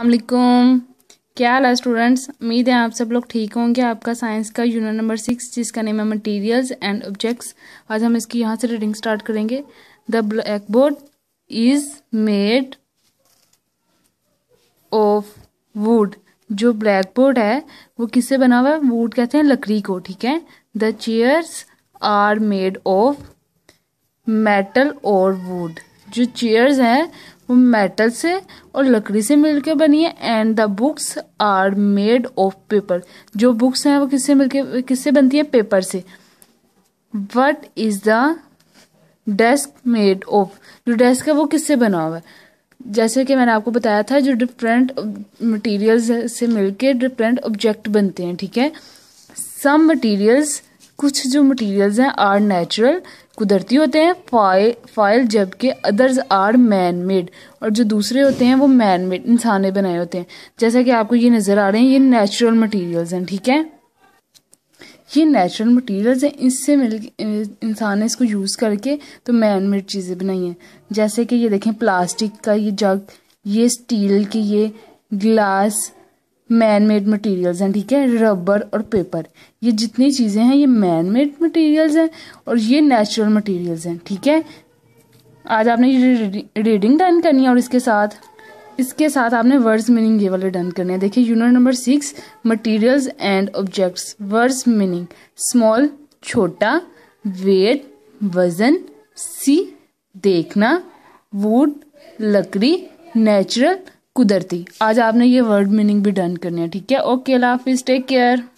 अलकुम क्या हाल है स्टूडेंट्स उम्मीद है आप सब लोग ठीक होंगे आपका साइंस का यूनिट नंबर सिक्स जिसका नेम है मटेरियल्स एंड ऑब्जेक्ट्स आज हम इसकी यहाँ से रीडिंग स्टार्ट करेंगे the blackboard is made of wood जो ब्लैक बोर्ड है वो किससे बना हुआ है वुड कहते हैं लकड़ी को ठीक है the chairs are made of metal और वुड जो चेयर्स हैं वो मेटल से और लकड़ी से मिलकर बनी है and the books are made of paper जो बुक्स हैं वो किससे मिलकर किससे बनती है पेपर से what is the desk made of जो डेस्क है वो किससे बना हुआ है जैसे कि मैंने आपको बताया था जो डिफरेंट मटीरियल से मिलके डिफरेंट ऑब्जेक्ट बनते हैं ठीक है सम मटीरियल्स कुछ जो मटेरियल्स हैं आर नेचुरल कुदरती होते हैं फाइल फाइल जबकि अदर्स आर मैन मेड और जो दूसरे होते हैं वो मैन मेड इंसान ने बनाए होते हैं जैसा कि आपको ये नज़र आ रहे हैं ये नेचुरल मटेरियल्स हैं ठीक है ये नेचुरल मटेरियल्स हैं इससे मिल इंसान ने इसको यूज़ करके तो मैन मेड चीज़ें बनाई हैं जैसे कि ये देखें प्लास्टिक का ये जग ये स्टील के ये ग्लास मैन मेड मटीरियल्स हैं ठीक है रबर और पेपर ये जितनी चीज़ें हैं ये मैन मेड मटीरियल्स हैं और ये नेचुरल मटीरियल्स हैं ठीक है आज आपने ये रीडिंग डन करनी है और इसके साथ इसके साथ आपने वर्ड्स मीनिंग ये वाले डन करने हैं देखिए unit number six materials and objects words meaning small छोटा वेट वजन सी देखना वुड लकड़ी नेचुरल कुदरती आज आपने ये वर्ड मीनिंग भी डन करनी है ठीक है ओके लाफिज टेक केयर